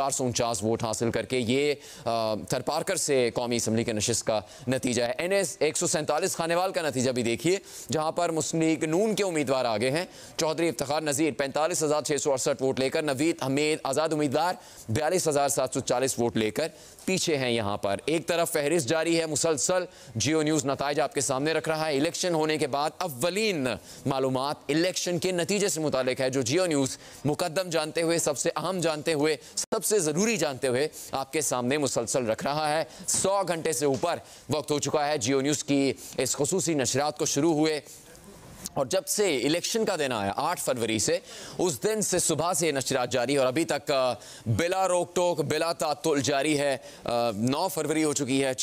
चार सौ उनचास वोट हासिल करके ये थरपारकर से कौमी असम्बली के नशस्त का नतीजा है एन एस एक सौ सैंतालीस खानेवाल का नतीजा भी देखिए जहाँ पर मुस्लिम लीग नून के उम्मीदवार आगे हैं चौधरी इफ्तार नज़ीर पैंतालीस हज़ार छः सौ अड़सठ वोट लेकर नवीद हमीद आज़ाद उम्मीदवार बयालीस हज़ार सात सौ चालीस वोट लेकर पीछे हैं यहाँ पर एक तरफ फहरिस्त जारी है मुसलसल जियो न्यूज़ नतज आपके सामने रख रहा है इलेक्शन होने के बाद अवलिन मालूम इलेक्शन के नतीजे से मुतल है जो जियो न्यूज़ मुकदम जानते हुए सबसे अहम जानते हुए सब सबसे ज़रूरी जानते हुए आपके सामने मुसलसल रख रहा है सौ घंटे से ऊपर वक्त हो चुका है जियो न्यूज़ की इस खसूसी नशरात को शुरू हुए और जब से इलेक्शन का दिन आया 8 फरवरी से उस दिन से सुबह से नशरात जारी और अभी तक बिला रोक टोक बिला तातुल जारी है 9 फरवरी हो चुकी है